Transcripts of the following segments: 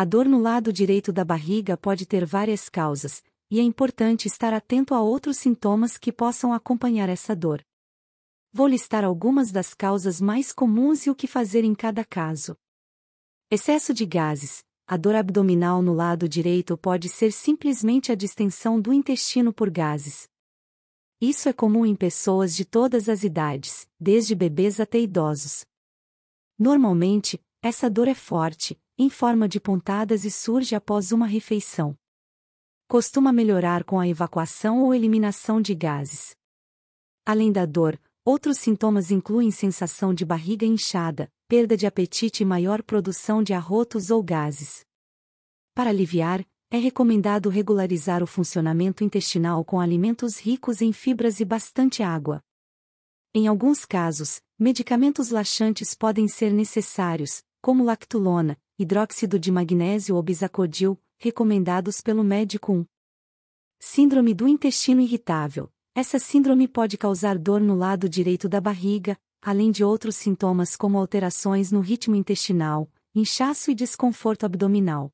A dor no lado direito da barriga pode ter várias causas, e é importante estar atento a outros sintomas que possam acompanhar essa dor. Vou listar algumas das causas mais comuns e o que fazer em cada caso. Excesso de gases. A dor abdominal no lado direito pode ser simplesmente a distensão do intestino por gases. Isso é comum em pessoas de todas as idades, desde bebês até idosos. Normalmente, essa dor é forte, em forma de pontadas e surge após uma refeição. Costuma melhorar com a evacuação ou eliminação de gases. Além da dor, outros sintomas incluem sensação de barriga inchada, perda de apetite e maior produção de arrotos ou gases. Para aliviar, é recomendado regularizar o funcionamento intestinal com alimentos ricos em fibras e bastante água. Em alguns casos, medicamentos laxantes podem ser necessários, como lactulona, hidróxido de magnésio ou bisacodil, recomendados pelo médico 1. Síndrome do intestino irritável. Essa síndrome pode causar dor no lado direito da barriga, além de outros sintomas como alterações no ritmo intestinal, inchaço e desconforto abdominal.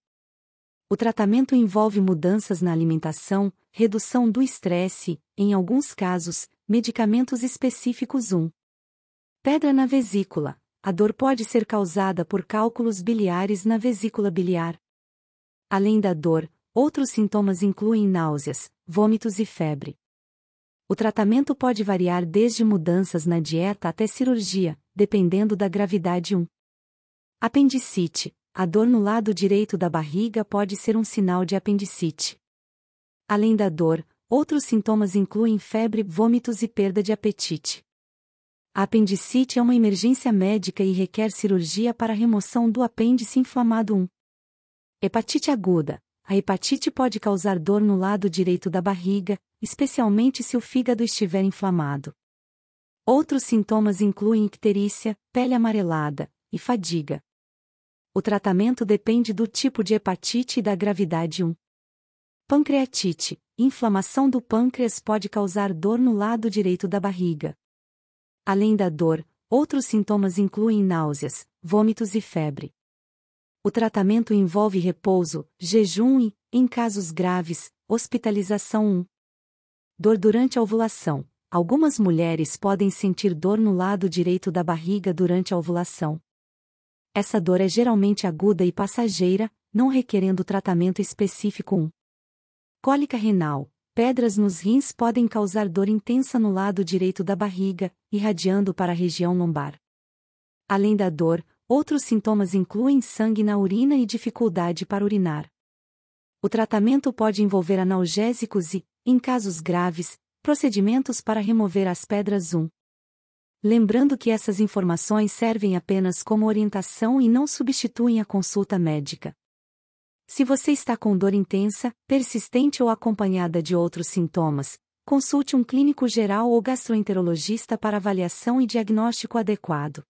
O tratamento envolve mudanças na alimentação, redução do estresse, em alguns casos, medicamentos específicos 1. Pedra na vesícula. A dor pode ser causada por cálculos biliares na vesícula biliar. Além da dor, outros sintomas incluem náuseas, vômitos e febre. O tratamento pode variar desde mudanças na dieta até cirurgia, dependendo da gravidade 1. Apendicite. A dor no lado direito da barriga pode ser um sinal de apendicite. Além da dor, outros sintomas incluem febre, vômitos e perda de apetite. A apendicite é uma emergência médica e requer cirurgia para remoção do apêndice inflamado 1. Hepatite aguda. A hepatite pode causar dor no lado direito da barriga, especialmente se o fígado estiver inflamado. Outros sintomas incluem icterícia, pele amarelada e fadiga. O tratamento depende do tipo de hepatite e da gravidade 1. Pancreatite. Inflamação do pâncreas pode causar dor no lado direito da barriga. Além da dor, outros sintomas incluem náuseas, vômitos e febre. O tratamento envolve repouso, jejum e, em casos graves, hospitalização 1. Dor durante a ovulação. Algumas mulheres podem sentir dor no lado direito da barriga durante a ovulação. Essa dor é geralmente aguda e passageira, não requerendo tratamento específico 1. Cólica renal. Pedras nos rins podem causar dor intensa no lado direito da barriga, irradiando para a região lombar. Além da dor, outros sintomas incluem sangue na urina e dificuldade para urinar. O tratamento pode envolver analgésicos e, em casos graves, procedimentos para remover as pedras 1. Lembrando que essas informações servem apenas como orientação e não substituem a consulta médica. Se você está com dor intensa, persistente ou acompanhada de outros sintomas, consulte um clínico geral ou gastroenterologista para avaliação e diagnóstico adequado.